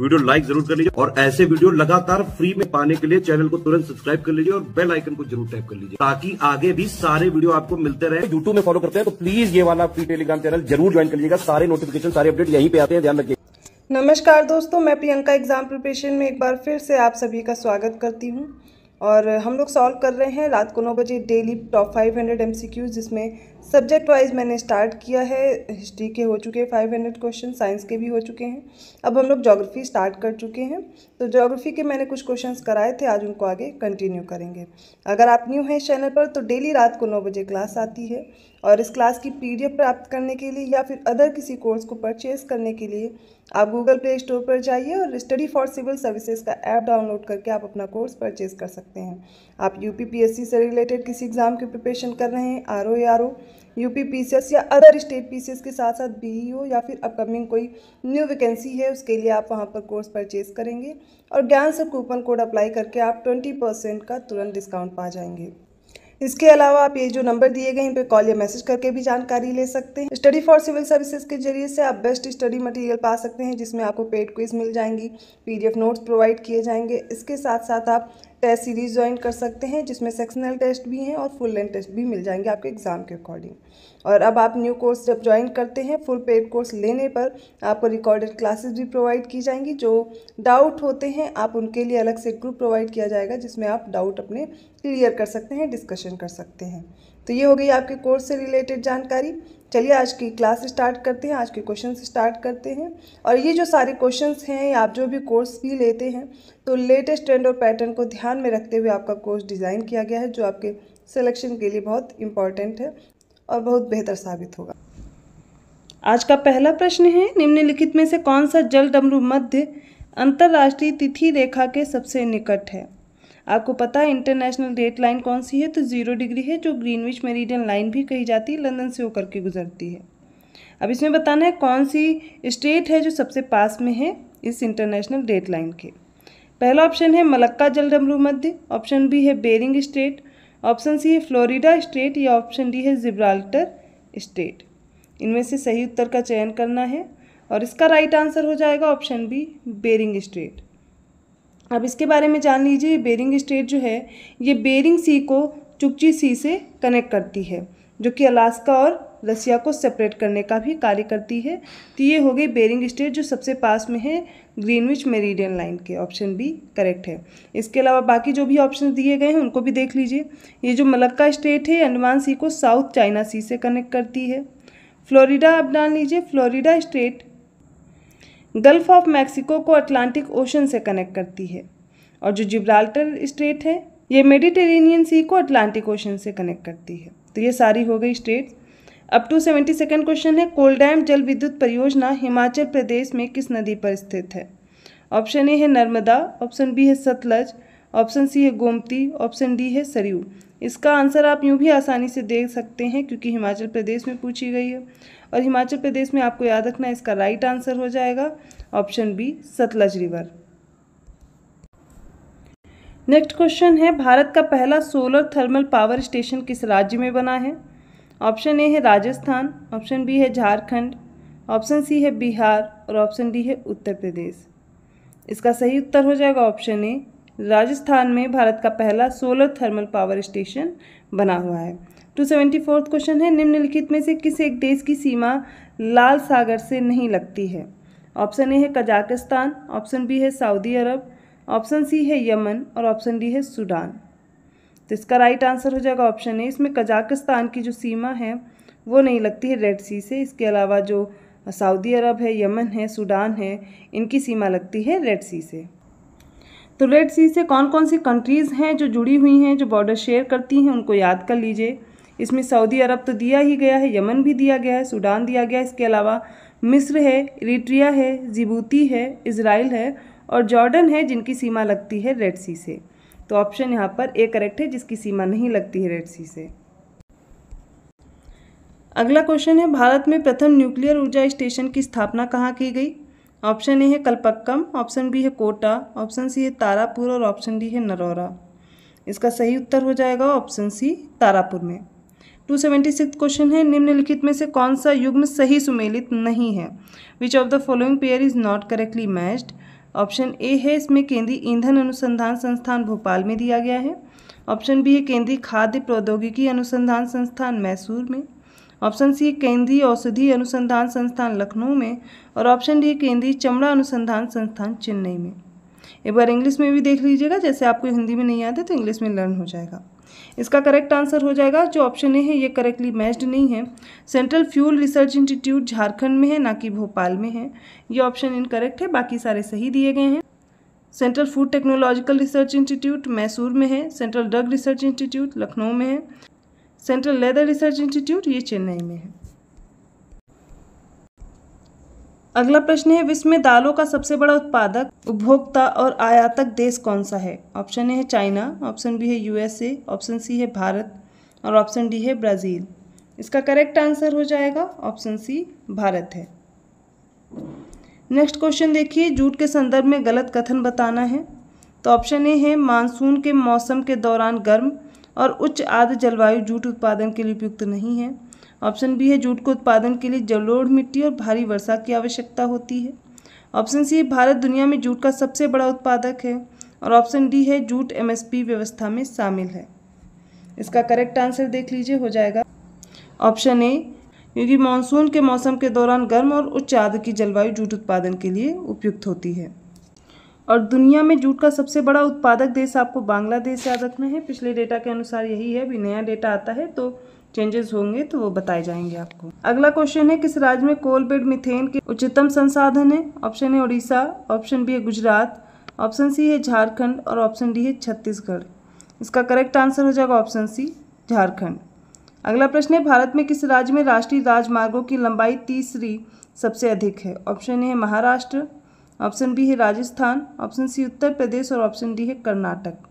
video like जरूर कर लीजिए और ऐसे वीडियो लगातार फ्री में पाने के लिए चैनल को तुरंत सब्सक्राइब कर लीजिए और बेल आइकन को जरूर टैप कर लीजिए ताकि आगे भी सारे वीडियो आपको मिलते रहे यूट्यूब में फॉलो करते हैं तो प्लीज ये वाला फ्री टेलीग्राम चैनल जरूर ज्वाइन कर लीजिएगा सारे नोटिफिकेशन सारे अपडेट यहीं पे आते हैं ध्यान रखिए नमस्कार दोस्तों मैं प्रियंका एग्जाम प्रिपरेशन में एक बार फिर से आप सभी का स्वागत करती हूँ और हम लोग सॉल्व कर रहे हैं रात को नौ बजे डेली टॉप 500 एमसीक्यूज जिसमें सब्जेक्ट वाइज मैंने स्टार्ट किया है हिस्ट्री के हो चुके हैं फाइव हंड्रेड क्वेश्चन साइंस के भी हो चुके हैं अब हम लोग जोग्राफी स्टार्ट कर चुके हैं तो जोग्राफी के मैंने कुछ क्वेश्चंस कराए थे आज उनको आगे कंटिन्यू करेंगे अगर आप न्यू हैं इस चैनल पर तो डेली रात को नौ बजे क्लास आती है और इस क्लास की एफ प्राप्त करने के लिए या फिर अदर किसी कोर्स को परचेज करने के लिए आप गूगल प्ले स्टोर पर जाइए और स्टडी फॉर सिविल सर्विसेज का ऐप डाउनलोड करके आप अपना कोर्स परचेज कर सकते हैं आप सी से रिलेटेड किसी एग्ज़ाम की प्रिपरेशन कर रहे हैं आर ओ या आर ओ यूपी पीसीएस या अदर स्टेट पीसीएस के साथ साथ बीईओ e या फिर अपकमिंग कोई न्यू वैकेंसी है उसके लिए आप वहाँ पर कोर्स परचेज करेंगे और ज्ञान से कूपन कोड अप्लाई करके आप ट्वेंटी परसेंट का तुरंत डिस्काउंट पा जाएंगे इसके अलावा आप ये जो नंबर दिए गए इन पर कॉल या मैसेज करके भी जानकारी ले सकते हैं स्टडी फॉर सिविल सर्विसेज के जरिए से आप बेस्ट स्टडी मटेरियल पा सकते हैं जिसमें आपको पेड क्विज मिल जाएंगी पीडीएफ नोट्स प्रोवाइड किए जाएंगे इसके साथ साथ आप टेस्ट सीरीज़ ज्वाइन कर सकते हैं जिसमें सेक्शनल टेस्ट भी हैं और फुल लेंथ टेस्ट भी मिल जाएंगे आपके एग्ज़ाम के अकॉर्डिंग और अब आप न्यू कोर्स जब ज्वाइन करते हैं फुल पेड कोर्स लेने पर आपको रिकॉर्डेड क्लासेस भी प्रोवाइड की जाएंगी जो डाउट होते हैं आप उनके लिए अलग से ग्रुप प्रोवाइड किया जाएगा जिसमें आप डाउट अपने क्लियर कर सकते हैं डिस्कशन कर सकते हैं तो ये हो गई आपके कोर्स से रिलेटेड जानकारी चलिए आज की क्लास स्टार्ट करते हैं आज के क्वेश्चन स्टार्ट करते हैं और ये जो सारे क्वेश्चन हैं आप जो भी कोर्स भी लेते हैं तो लेटेस्ट ट्रेंड और पैटर्न को ध्यान में रखते हुए आपका कोर्स डिज़ाइन किया गया है जो आपके सिलेक्शन के लिए बहुत इंपॉर्टेंट है और बहुत बेहतर साबित होगा आज का पहला प्रश्न है निम्नलिखित में से कौन सा जल डमरू मध्य अंतर्राष्ट्रीय तिथि रेखा के सबसे निकट है आपको पता है इंटरनेशनल डेट लाइन कौन सी है तो ज़ीरो डिग्री है जो ग्रीनविच मेरिडियन लाइन भी कही जाती है लंदन से होकर के गुजरती है अब इसमें बताना है कौन सी स्टेट है जो सबसे पास में है इस इंटरनेशनल डेट लाइन के पहला ऑप्शन है मलक्का जलडमरू मध्य ऑप्शन बी है बेरिंग स्टेट ऑप्शन सी है फ्लोरिडा स्टेट या ऑप्शन डी है जिब्राल्टर स्टेट इनमें से सही उत्तर का चयन करना है और इसका राइट आंसर हो जाएगा ऑप्शन बी बेरिंग स्टेट अब इसके बारे में जान लीजिए ये बेरिंग स्टेट जो है ये बेरिंग सी को चुपची सी से कनेक्ट करती है जो कि अलास्का और रसिया को सेपरेट करने का भी कार्य करती है तो ये हो गई बेरिंग स्टेट जो सबसे पास में है ग्रीनविच मेरिडियन लाइन के ऑप्शन भी करेक्ट है इसके अलावा बाकी जो भी ऑप्शन दिए गए हैं उनको भी देख लीजिए ये जो मलक्का स्टेट है अंडमान सी को साउथ चाइना सी से कनेक्ट करती है फ्लोरिडा आप जान लीजिए Florida strait Gulf of Mexico को अटलांटिक ओशन से कनेक्ट करती है और जो जिब्राल्टर स्टेट है ये मेडिटेरेनियन सी को अटलांटिक ओशन से कनेक्ट करती है तो ये सारी हो गई straits up to seventy second question है कोलडैम जल विद्युत परियोजना हिमाचल प्रदेश में किस नदी पर स्थित है ऑप्शन ए है नर्मदा ऑप्शन बी है सतलज ऑप्शन सी है गोमती ऑप्शन डी है सरयू इसका आंसर आप यूँ भी आसानी से देख सकते हैं क्योंकि हिमाचल प्रदेश में पूछी गई है और हिमाचल प्रदेश में आपको याद रखना इसका राइट आंसर हो जाएगा option B Sutlej river next question है भारत का पहला सोलर थर्मल पावर स्टेशन किस राज्य में बना है ऑप्शन ए है राजस्थान ऑप्शन बी है झारखंड ऑप्शन सी है बिहार और ऑप्शन डी है उत्तर प्रदेश इसका सही उत्तर हो जाएगा ऑप्शन ए राजस्थान में भारत का पहला सोलर थर्मल पावर स्टेशन बना हुआ है टू सेवेंटी फोर्थ क्वेश्चन है निम्नलिखित में से किस एक देश की सीमा लाल सागर से नहीं लगती है ऑप्शन ए है कजाकिस्तान ऑप्शन बी है सऊदी अरब ऑप्शन सी है यमन और ऑप्शन डी है सूडान तो इसका राइट आंसर हो जाएगा ऑप्शन ए इसमें कजाकिस्तान की जो सीमा है वो नहीं लगती है रेड सी से इसके अलावा जो सऊदी अरब है यमन है सूडान है इनकी सीमा लगती है रेड सी से तो रेड सी से कौन कौन सी कंट्रीज़ हैं जो जुड़ी हुई हैं जो बॉर्डर शेयर करती हैं उनको याद कर लीजिए इसमें सऊदी अरब तो दिया ही गया है यमन भी दिया गया है सूडान दिया गया है इसके अलावा मिस्र है इरीट्रिया है जिबूती है इसराइल है और जॉर्डन है जिनकी सीमा लगती है रेड सी से तो ऑप्शन यहाँ पर ए करेक्ट है जिसकी सीमा नहीं लगती है रेड सी से अगला क्वेश्चन है भारत में प्रथम न्यूक्लियर ऊर्जा स्टेशन की स्थापना कहाँ की गई ऑप्शन ए है कल्पक्कम ऑप्शन बी है कोटा ऑप्शन सी है तारापुर और ऑप्शन डी है नरौरा इसका सही उत्तर हो जाएगा ऑप्शन सी तारापुर में टू सेवेंटी सिक्स क्वेश्चन है निम्नलिखित में से कौन सा युग्म सही सुमेलित नहीं है which of the following pair is not correctly matched option A है इसमें केंद्रीय ईंधन अनुसंधान संस्थान भोपाल में दिया गया है ऑप्शन बी है केंद्रीय खाद्य प्रौद्योगिकी अनुसंधान संस्थान मैसूर में ऑप्शन सी केंद्रीय औषधि अनुसंधान संस्थान लखनऊ में और ऑप्शन डी केंद्रीय चमड़ा अनुसंधान संस्थान चेन्नई में एक बार इंग्लिश में भी देख लीजिएगा जैसे आपको हिंदी में नहीं आता तो इंग्लिश में लर्न हो जाएगा इसका करेक्ट आंसर हो जाएगा जो ऑप्शन ए है ये करेक्टली मैच्ड नहीं है central fuel research institute Jharkhand में है ना कि भोपाल में है ये ऑप्शन इनकरेक्ट है बाकी सारे सही दिए गए हैं central food technological research institute Mysore में है central drug research institute Lucknow में है सेंट्रल लेदर रिसर्च इंस्टीट्यूट ये चेन्नई में है अगला प्रश्न है विश्व में दालों का सबसे बड़ा उत्पादक उपभोक्ता और आयातक देश कौन सा है ऑप्शन ए है चाइना ऑप्शन बी है यूएसए ऑप्शन सी है भारत और ऑप्शन डी है ब्राज़ील इसका करेक्ट आंसर हो जाएगा ऑप्शन सी भारत है नेक्स्ट क्वेश्चन देखिए जूट के संदर्भ में गलत कथन बताना है तो ऑप्शन ए है मानसून के मौसम के दौरान गर्म और उच्च आद्र जलवायु जूट उत्पादन के लिए उपयुक्त नहीं है ऑप्शन बी है जूट के उत्पादन के लिए जलोढ़ मिट्टी और भारी वर्षा की आवश्यकता होती है ऑप्शन सी भारत दुनिया में जूट का सबसे बड़ा उत्पादक है और ऑप्शन डी है जूट एमएसपी व्यवस्था में शामिल है इसका करेक्ट आंसर देख लीजिए हो जाएगा ऑप्शन ए क्योंकि मानसून के मौसम के दौरान गर्म और उच्च आदि की जलवायु जूट उत्पादन के लिए उपयुक्त होती है और दुनिया में जूट का सबसे बड़ा उत्पादक देश आपको बांग्लादेश याद रखना है पिछले डेटा के अनुसार यही है अभी नया डेटा आता है तो चेंजेस होंगे तो वो बताए जाएंगे आपको अगला क्वेश्चन है किस राज्य में कोल बेड मिथेन के उच्चतम संसाधन है ऑप्शन है उड़ीसा ऑप्शन बी है गुजरात ऑप्शन सी है झारखंड और ऑप्शन डी है छत्तीसगढ़ इसका करेक्ट आंसर हो जाएगा ऑप्शन सी झारखंड अगला प्रश्न है भारत में किस राज्य में राष्ट्रीय राजमार्गों की लंबाई तीसरी सबसे अधिक है ऑप्शन ए है महाराष्ट्र ऑप्शन बी है राजस्थान ऑप्शन सी उत्तर प्रदेश और ऑप्शन डी है कर्नाटक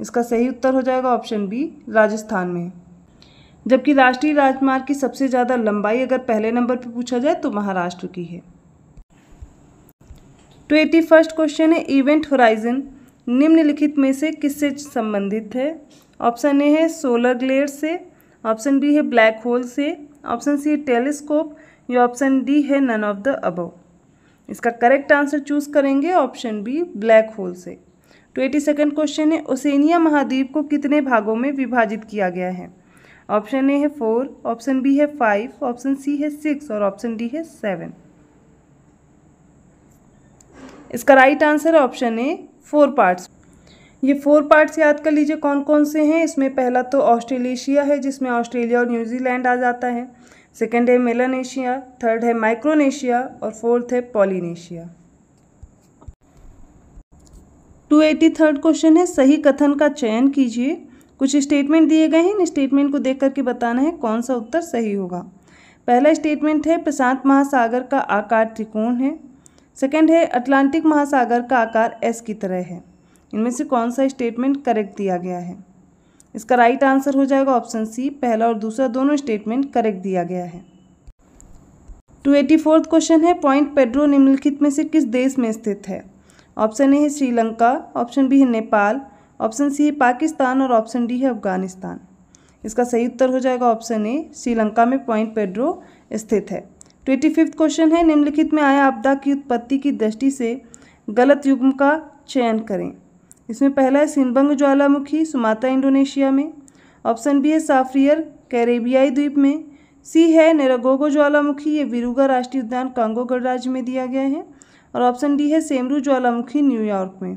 इसका सही उत्तर हो जाएगा ऑप्शन बी राजस्थान में जबकि राष्ट्रीय राजमार्ग की सबसे ज़्यादा लंबाई अगर पहले नंबर पर पूछा जाए तो महाराष्ट्र की है ट्वेंटी फर्स्ट क्वेश्चन है इवेंट होराइजन निम्नलिखित में से किससे संबंधित है ऑप्शन ए है सोलर ग्लेयर से ऑप्शन बी है ब्लैक होल से ऑप्शन सी है टेलीस्कोप या ऑप्शन डी है नन ऑफ द अबव इसका करेक्ट आंसर चूज करेंगे ऑप्शन बी ब्लैक होल से ट्वेंटी सेकेंड क्वेश्चन है ओसेनिया महाद्वीप को कितने भागों में विभाजित किया गया है ऑप्शन ए है फोर ऑप्शन बी है फाइव ऑप्शन सी है सिक्स और ऑप्शन डी है सेवन इसका राइट आंसर है ऑप्शन ए फोर पार्ट्स ये फोर पार्ट्स याद कर लीजिए कौन कौन से हैं इसमें पहला तो ऑस्ट्रेलेशिया है जिसमें ऑस्ट्रेलिया और न्यूजीलैंड आ जाता है सेकेंड है मेलानेशिया थर्ड है माइक्रोनेशिया और फोर्थ है पॉलीनेशिया टू एटी थर्ड क्वेश्चन है सही कथन का चयन कीजिए कुछ स्टेटमेंट दिए गए हैं इन स्टेटमेंट को देख करके बताना है कौन सा उत्तर सही होगा पहला स्टेटमेंट है प्रशांत महासागर का आकार त्रिकोण है सेकंड है अटलांटिक महासागर का आकार एस की तरह है इनमें से कौन सा स्टेटमेंट करेक्ट दिया गया है इसका राइट आंसर हो जाएगा ऑप्शन सी पहला और दूसरा दोनों स्टेटमेंट करेक्ट दिया गया है टू एटी फोर्थ क्वेश्चन है पॉइंट पेड्रो निम्नलिखित में से किस देश में स्थित है ऑप्शन ए है श्रीलंका ऑप्शन बी है नेपाल ऑप्शन सी है पाकिस्तान और ऑप्शन डी है अफगानिस्तान इसका सही उत्तर हो जाएगा ऑप्शन ए श्रीलंका में पॉइंट पेड्रो स्थित है ट्वेंटी फिफ्थ क्वेश्चन है निम्नलिखित में आया आपदा की उत्पत्ति की दृष्टि से गलत युग्म का चयन करें इसमें पहला है सिनबंग ज्वालामुखी सुमाता इंडोनेशिया में ऑप्शन बी है साफ्रियर कैरेबियाई द्वीप में सी है नेरागोगो ज्वालामुखी ये विरूगा राष्ट्रीय उद्यान कांगो गणराज्य में दिया गया है और ऑप्शन डी है सेमरू ज्वालामुखी न्यूयॉर्क में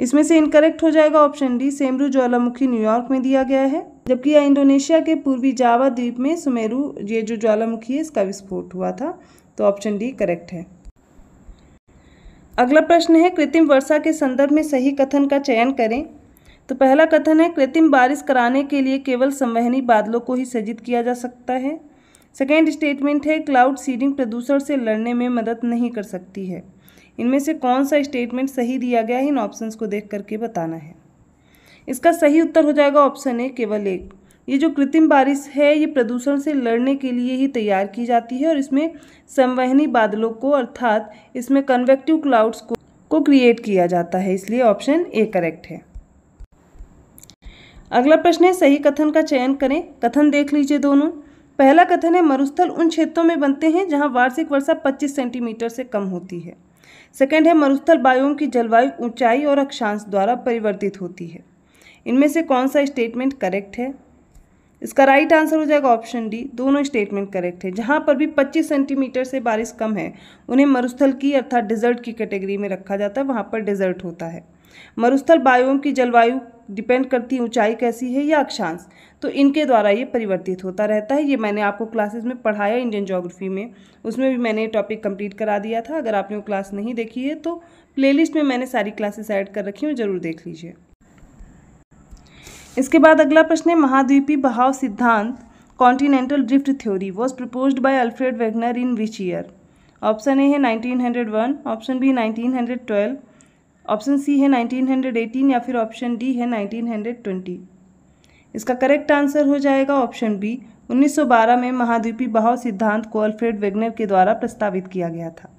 इसमें से इनकरेक्ट हो जाएगा ऑप्शन डी सेमरू ज्वालामुखी न्यूयॉर्क में दिया गया है जबकि यह इंडोनेशिया के पूर्वी जावा द्वीप में सुमेरू ये जो ज्वालामुखी है इसका विस्फोट हुआ था तो ऑप्शन डी करेक्ट है अगला प्रश्न है कृत्रिम वर्षा के संदर्भ में सही कथन का चयन करें तो पहला कथन है कृत्रिम बारिश कराने के लिए केवल संवहनी बादलों को ही सज्जित किया जा सकता है सेकेंड स्टेटमेंट है क्लाउड सीडिंग प्रदूषण से लड़ने में मदद नहीं कर सकती है इनमें से कौन सा स्टेटमेंट सही दिया गया है इन ऑप्शन को देख करके बताना है इसका सही उत्तर हो जाएगा ऑप्शन ए केवल एक ये जो कृत्रिम बारिश है ये प्रदूषण से लड़ने के लिए ही तैयार की जाती है और इसमें संवहनी बादलों को अर्थात इसमें कन्वेक्टिव क्लाउड्स को को क्रिएट किया जाता है इसलिए ऑप्शन ए करेक्ट है अगला प्रश्न है सही कथन का चयन करें कथन देख लीजिए दोनों पहला कथन है मरुस्थल उन क्षेत्रों में बनते हैं जहाँ वार्षिक वर्षा पच्चीस सेंटीमीटर से कम होती है सेकंड है मरुस्थल बायोम की जलवायु ऊंचाई और अक्षांश द्वारा परिवर्तित होती है इनमें से कौन सा स्टेटमेंट करेक्ट है इसका राइट आंसर हो जाएगा ऑप्शन डी दोनों स्टेटमेंट करेक्ट है जहाँ पर भी 25 सेंटीमीटर से बारिश कम है उन्हें मरुस्थल की अर्थात डिजर्ट की कैटेगरी में रखा जाता है वहाँ पर डिजर्ट होता है मरुस्थल बायोम की जलवायु डिपेंड करती है ऊंचाई कैसी है या अक्षांश तो इनके द्वारा ये परिवर्तित होता रहता है ये मैंने आपको क्लासेस में पढ़ाया इंडियन जोग्राफी में उसमें भी मैंने टॉपिक कंप्लीट करा दिया था अगर आपने वो क्लास नहीं देखी है तो प्लेलिस्ट में मैंने सारी क्लासेस ऐड कर रखी हूँ ज़रूर देख लीजिए इसके बाद अगला प्रश्न है महाद्वीपी बहाव सिद्धांत continental drift theory was propose by Alfred Wegener in which year option A है 1901 ऑप्शन बी 1912 ऑप्शन सी है 1918 या फिर ऑप्शन डी है 1920 इसका करेक्ट आंसर हो जाएगा ऑप्शन बी 1912 में महाद्वीपी बहाव सिद्धांत को अल्फ्रेड वेगनर के द्वारा प्रस्तावित किया गया था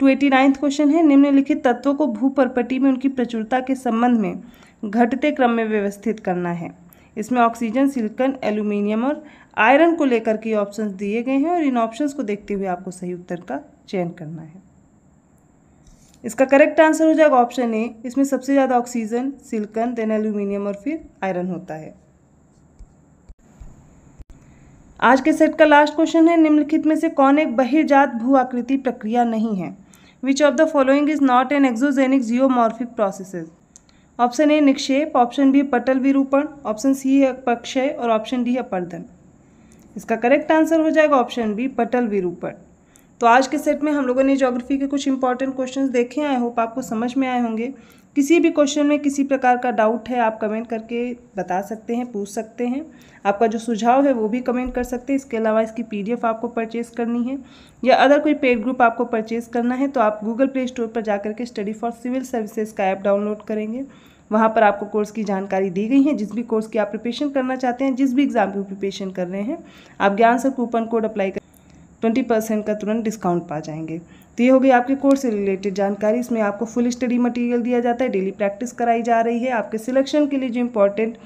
टू एटी नाइन्थ क्वेश्चन है निम्नलिखित तत्वों को भूपरपटी में उनकी प्रचुरता के संबंध में घटते क्रम में व्यवस्थित करना है इसमें ऑक्सीजन सिलिकन एल्यूमिनियम और आयरन को लेकर के ऑप्शंस दिए गए हैं और इन ऑप्शंस को देखते हुए आपको सही उत्तर का चयन करना है इसका करेक्ट आंसर हो जाएगा ऑप्शन ए इसमें सबसे ज़्यादा ऑक्सीजन सिल्कन देन एल्यूमिनियम और फिर आयरन होता है आज के सेट का लास्ट क्वेश्चन है निम्नलिखित में से कौन एक बहिर्जात भू आकृति प्रक्रिया नहीं है which of the following is not an exogenic geomorphic processes option A निक्षेप ऑप्शन बी पटल विरूपण ऑप्शन सी है अपक्षय और ऑप्शन डी है पर्दन इसका करेक्ट आंसर हो जाएगा ऑप्शन बी पटल विरूपण तो आज के सेट में हम लोगों ने जोग्राफी के कुछ इंपॉर्टेंट क्वेश्चंस देखे आए होप आपको समझ में आए होंगे किसी भी क्वेश्चन में किसी प्रकार का डाउट है आप कमेंट करके बता सकते हैं पूछ सकते हैं आपका जो सुझाव है वो भी कमेंट कर सकते हैं इसके अलावा इसकी पीडीएफ आपको परचेज़ करनी है या अदर कोई पेड ग्रुप आपको परचेज़ करना है तो आप गूगल प्ले स्टोर पर जा के स्टडी फॉर सिविल सर्विसेज का ऐप डाउनलोड करेंगे वहाँ पर आपको कोर्स की जानकारी दी गई है जिस भी कोर्स की आप प्रिपेशन करना चाहते हैं जिस भी एग्ज़ाम की प्रिपेशन कर रहे हैं आप ज्ञान से coupon code apply twenty percent का तुरंत डिस्काउंट पा जाएंगे तो ये हो गई आपके कोर्स से रिलेटेड जानकारी इसमें आपको फुल स्टडी मटेरियल दिया जाता है डेली प्रैक्टिस कराई जा रही है आपके सिलेक्शन के लिए जो इम्पोर्टेंट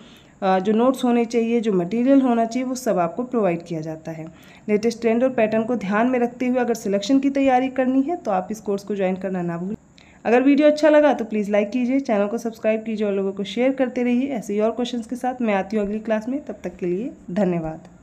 जो नोट्स होने चाहिए जो मटेरियल होना चाहिए वो सब आपको प्रोवाइड किया जाता है लेटेस्ट ट्रेंड और पैटर्न को ध्यान में रखते हुए अगर सिलेक्शन की तैयारी करनी है तो आप इस कोर्स को ज्वाइन करना ना भूलें अगर वीडियो अच्छा लगा तो प्लीज़ लाइक कीजिए चैनल को सब्सक्राइब कीजिए और लोगों को शेयर करते रहिए ऐसे ही और क्वेश्चंस के साथ मैं आती हूँ अगली क्लास में तब तक के लिए धन्यवाद